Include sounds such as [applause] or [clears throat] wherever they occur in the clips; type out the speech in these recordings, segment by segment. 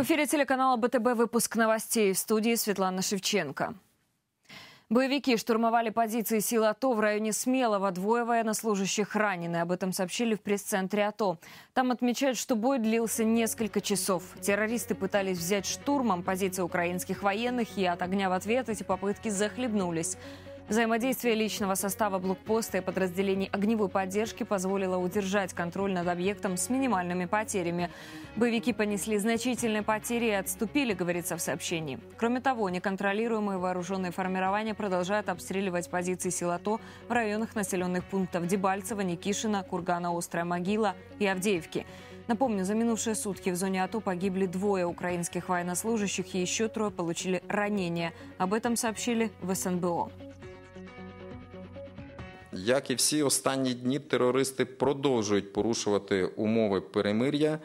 В эфире телеканала БТБ выпуск новостей в студии Светлана Шевченко. Боевики штурмовали позиции сил АТО в районе Смелого. Двое военнослужащих ранены. Об этом сообщили в пресс-центре АТО. Там отмечают, что бой длился несколько часов. Террористы пытались взять штурмом позиции украинских военных, и от огня в ответ эти попытки захлебнулись. Взаимодействие личного состава блокпоста и подразделений огневой поддержки позволило удержать контроль над объектом с минимальными потерями. Боевики понесли значительные потери и отступили, говорится в сообщении. Кроме того, неконтролируемые вооруженные формирования продолжают обстреливать позиции Силато в районах населенных пунктов Дебальцева, Никишина, Кургана, Острая могила и Авдеевки. Напомню, за минувшие сутки в зоне АТО погибли двое украинских военнослужащих и еще трое получили ранения. Об этом сообщили в СНБО. Як і всі останні дні, терористи продовжують порушувати умови перемир'я.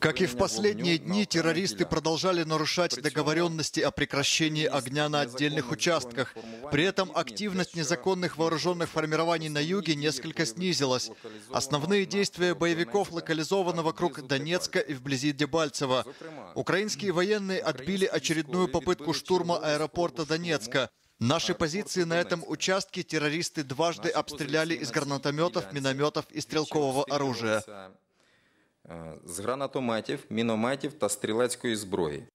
Как и в последние дни, террористы продолжали нарушать договоренности о прекращении огня на отдельных участках. При этом активность незаконных вооруженных формирований на юге несколько снизилась. Основные действия боевиков локализованы вокруг Донецка и вблизи Дебальцева. Украинские [clears throat] военные отбили очередную попытку штурма аэропорта Донецка. Наши позиции на этом участке террористы дважды обстреляли из э, гранатометов, минометов и стрелкового оружия. с гранатометів, мінометів и стрілецької зброї.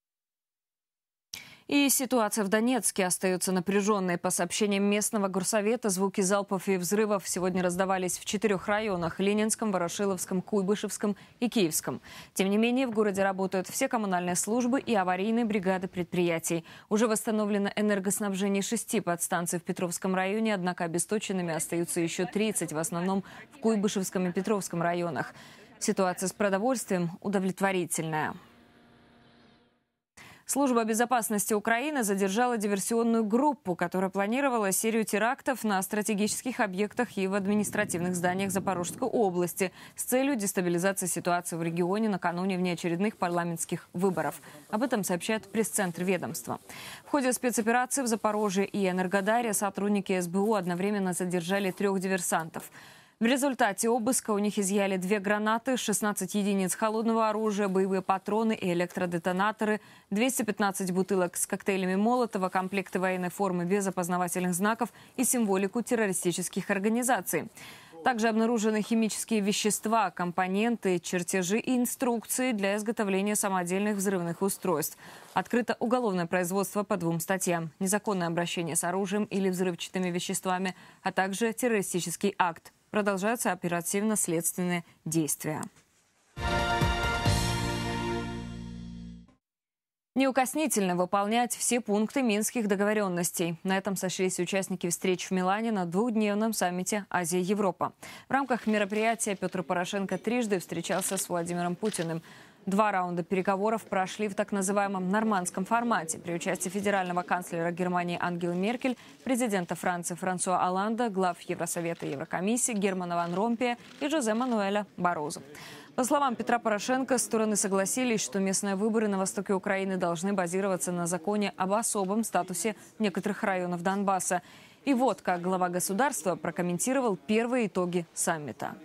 И ситуация в Донецке остается напряженной. По сообщениям местного горсовета, звуки залпов и взрывов сегодня раздавались в четырех районах – Ленинском, Ворошиловском, Куйбышевском и Киевском. Тем не менее, в городе работают все коммунальные службы и аварийные бригады предприятий. Уже восстановлено энергоснабжение шести подстанций в Петровском районе, однако обесточенными остаются еще 30, в основном в Куйбышевском и Петровском районах. Ситуация с продовольствием удовлетворительная. Служба безопасности Украины задержала диверсионную группу, которая планировала серию терактов на стратегических объектах и в административных зданиях Запорожской области с целью дестабилизации ситуации в регионе накануне внеочередных парламентских выборов. Об этом сообщает пресс-центр ведомства. В ходе спецоперации в Запорожье и Энергодаре сотрудники СБУ одновременно задержали трех диверсантов – в результате обыска у них изъяли две гранаты, 16 единиц холодного оружия, боевые патроны и электродетонаторы, 215 бутылок с коктейлями Молотова, комплекты военной формы без опознавательных знаков и символику террористических организаций. Также обнаружены химические вещества, компоненты, чертежи и инструкции для изготовления самодельных взрывных устройств. Открыто уголовное производство по двум статьям. Незаконное обращение с оружием или взрывчатыми веществами, а также террористический акт продолжаются оперативно-следственные действия. Неукоснительно выполнять все пункты минских договоренностей. На этом сошлись участники встреч в Милане на двухдневном саммите Азия-Европа. В рамках мероприятия Петр Порошенко трижды встречался с Владимиром Путиным. Два раунда переговоров прошли в так называемом нормандском формате при участии федерального канцлера Германии Ангелы Меркель, президента Франции Франсуа Оланда, глав Евросовета и Еврокомиссии Германа Ван Ромпия и Жозе Мануэля Барозу. По словам Петра Порошенко, стороны согласились, что местные выборы на востоке Украины должны базироваться на законе об особом статусе некоторых районов Донбасса. И вот как глава государства прокомментировал первые итоги саммита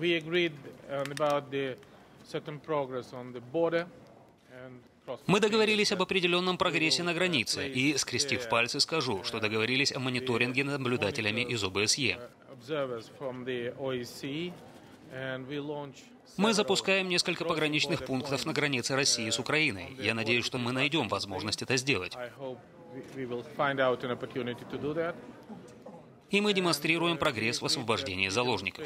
we agreed um, about the certain progress on the border and мы договорились об определенном прогрессе на границе, и, скрестив пальцы, скажу, что договорились о мониторинге наблюдателями из ОБСЕ. E мы запускаем несколько пограничных пунктов на границе России с uh, Украиной. Я надеюсь, что мы найдем возможность это сделать. И мы демонстрируем прогресс в освобождении заложников.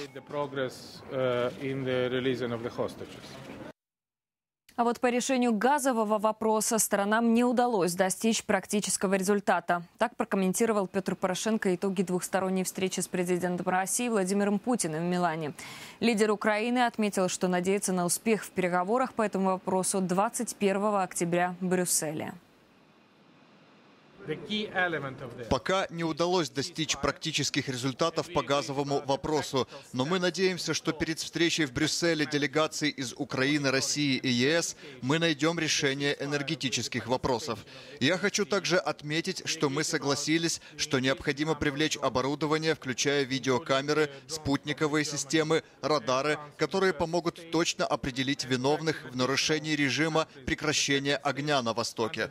А вот по решению газового вопроса сторонам не удалось достичь практического результата. Так прокомментировал Петр Порошенко итоги двухсторонней встречи с президентом России Владимиром Путиным в Милане. Лидер Украины отметил, что надеется на успех в переговорах по этому вопросу 21 октября в Брюсселе. Пока не удалось достичь практических результатов по газовому вопросу, но мы надеемся, что перед встречей в Брюсселе делегаций из Украины, России и ЕС мы найдем решение энергетических вопросов. Я хочу также отметить, что мы согласились, что необходимо привлечь оборудование, включая видеокамеры, спутниковые системы, радары, которые помогут точно определить виновных в нарушении режима прекращения огня на Востоке.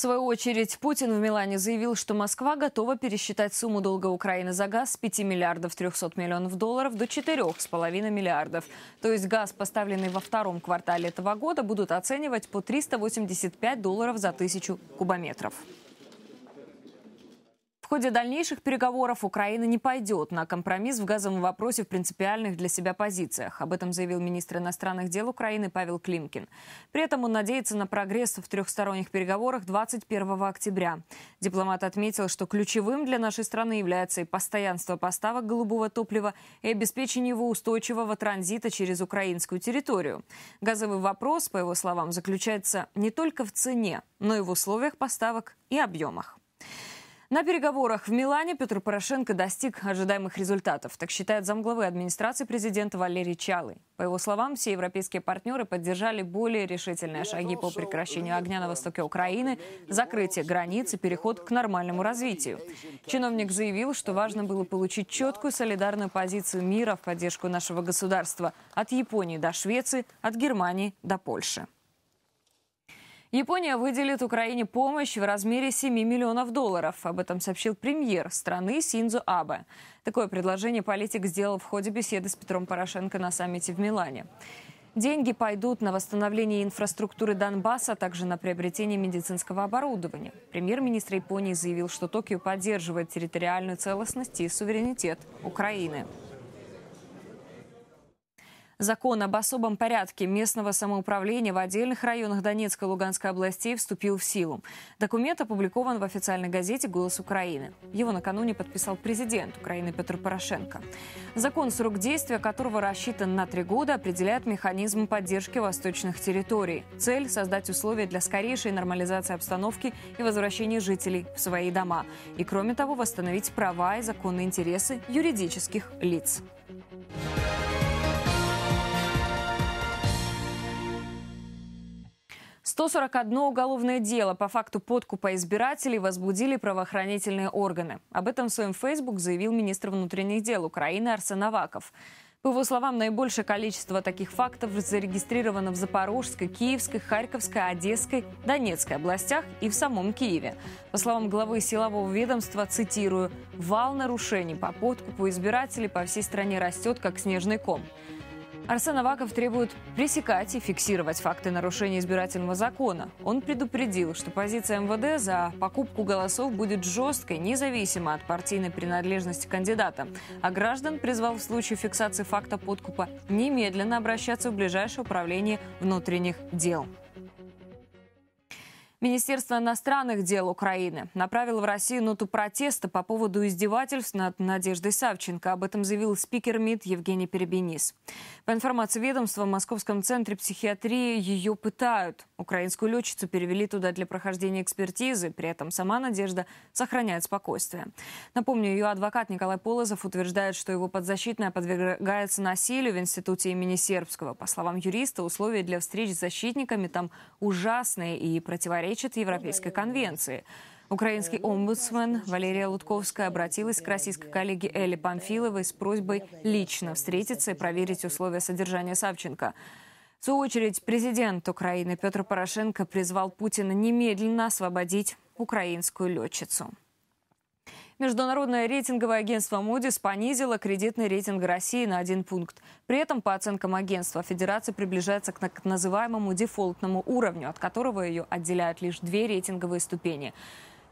В свою очередь, Путин в Милане заявил, что Москва готова пересчитать сумму долга Украины за газ с 5 миллиардов 300 миллионов долларов до 4,5 миллиардов. То есть газ, поставленный во втором квартале этого года, будут оценивать по 385 долларов за тысячу кубометров ходе дальнейших переговоров Украина не пойдет на компромисс в газовом вопросе в принципиальных для себя позициях. Об этом заявил министр иностранных дел Украины Павел Климкин. При этом он надеется на прогресс в трехсторонних переговорах 21 октября. Дипломат отметил, что ключевым для нашей страны является и постоянство поставок голубого топлива и обеспечение его устойчивого транзита через украинскую территорию. Газовый вопрос, по его словам, заключается не только в цене, но и в условиях поставок и объемах. На переговорах в Милане Петр Порошенко достиг ожидаемых результатов, так считает замглавы администрации президента Валерий Чалы. По его словам, все европейские партнеры поддержали более решительные шаги по прекращению огня на э, востоке Украины, закрытие границ и переход к нормальному развитию. Чиновник заявил, что важно было получить четкую солидарную позицию мира в поддержку нашего государства от Японии до Швеции, от Германии до Польши. Япония выделит Украине помощь в размере 7 миллионов долларов. Об этом сообщил премьер страны Синзо Абе. Такое предложение политик сделал в ходе беседы с Петром Порошенко на саммите в Милане. Деньги пойдут на восстановление инфраструктуры Донбасса, а также на приобретение медицинского оборудования. Премьер-министр Японии заявил, что Токио поддерживает территориальную целостность и суверенитет Украины. Закон об особом порядке местного самоуправления в отдельных районах Донецкой и Луганской областей вступил в силу. Документ опубликован в официальной газете «Голос Украины». Его накануне подписал президент Украины Петр Порошенко. Закон, срок действия которого рассчитан на три года, определяет механизм поддержки восточных территорий. Цель – создать условия для скорейшей нормализации обстановки и возвращения жителей в свои дома. И, кроме того, восстановить права и законные интересы юридических лиц. 141 уголовное дело по факту подкупа избирателей возбудили правоохранительные органы. Об этом в своем Facebook заявил министр внутренних дел Украины Арсен Аваков. По его словам, наибольшее количество таких фактов зарегистрировано в Запорожской, Киевской, Харьковской, Одесской, Донецкой областях и в самом Киеве. По словам главы силового ведомства, цитирую, «Вал нарушений по подкупу избирателей по всей стране растет, как снежный ком». Арсен Аваков требует пресекать и фиксировать факты нарушения избирательного закона. Он предупредил, что позиция МВД за покупку голосов будет жесткой, независимо от партийной принадлежности кандидата. А граждан призвал в случае фиксации факта подкупа немедленно обращаться в ближайшее управление внутренних дел. Министерство иностранных дел Украины направило в Россию ноту протеста по поводу издевательств над Надеждой Савченко. Об этом заявил спикер МИД Евгений Перебенис. По информации ведомства, в Московском центре психиатрии ее пытают. Украинскую летчицу перевели туда для прохождения экспертизы. При этом сама Надежда сохраняет спокойствие. Напомню, ее адвокат Николай Полозов утверждает, что его подзащитная подвергается насилию в институте имени Сербского. По словам юриста, условия для встреч с защитниками там ужасные и противоречивые противоречит Европейской конвенции. Украинский омбудсмен Валерия Лутковская обратилась к российской коллеге Элли Памфиловой с просьбой лично встретиться и проверить условия содержания Савченко. В свою очередь, президент Украины Петр Порошенко призвал Путина немедленно освободить украинскую летчицу. Международное рейтинговое агентство Moody's понизило кредитный рейтинг России на один пункт. При этом, по оценкам агентства, Федерация приближается к так называемому дефолтному уровню, от которого ее отделяют лишь две рейтинговые ступени.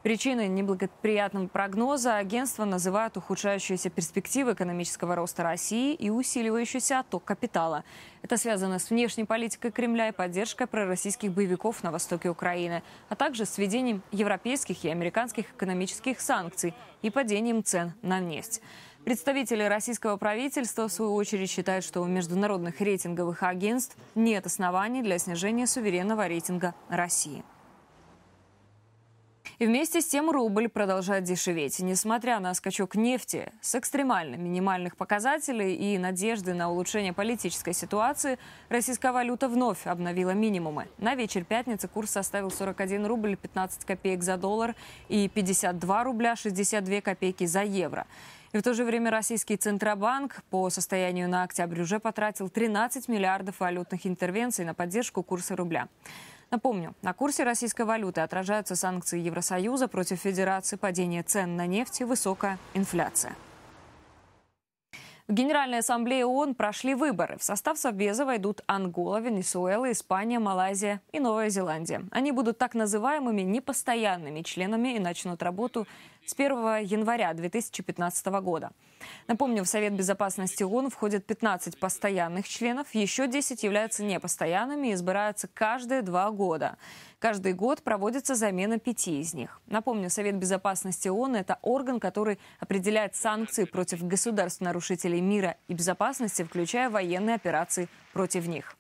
Причиной неблагоприятного прогноза агентство называют ухудшающиеся перспективы экономического роста России и усиливающийся отток капитала. Это связано с внешней политикой Кремля и поддержкой пророссийских боевиков на востоке Украины, а также с введением европейских и американских экономических санкций и падением цен на нефть. Представители российского правительства, в свою очередь, считают, что у международных рейтинговых агентств нет оснований для снижения суверенного рейтинга России. И вместе с тем рубль продолжает дешеветь. Несмотря на скачок нефти с экстремально минимальных показателей и надежды на улучшение политической ситуации, российская валюта вновь обновила минимумы. На вечер пятницы курс составил 41 рубль 15 копеек за доллар и 52 рубля 62 копейки за евро. И в то же время российский Центробанк по состоянию на октябрь уже потратил 13 миллиардов валютных интервенций на поддержку курса рубля. Напомню, на курсе российской валюты отражаются санкции Евросоюза против Федерации, падение цен на нефть и высокая инфляция. В Генеральной Ассамблее ООН прошли выборы. В состав Совбеза войдут Ангола, Венесуэла, Испания, Малайзия и Новая Зеландия. Они будут так называемыми непостоянными членами и начнут работу с 1 января 2015 года. Напомню, в Совет Безопасности ООН входят 15 постоянных членов, еще 10 являются непостоянными и избираются каждые два года. Каждый год проводится замена пяти из них. Напомню, Совет Безопасности ООН – это орган, который определяет санкции против государств-нарушителей мира и безопасности, включая военные операции против них.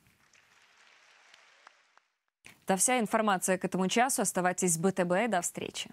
Это вся информация к этому часу. Оставайтесь с БТБ. и До встречи.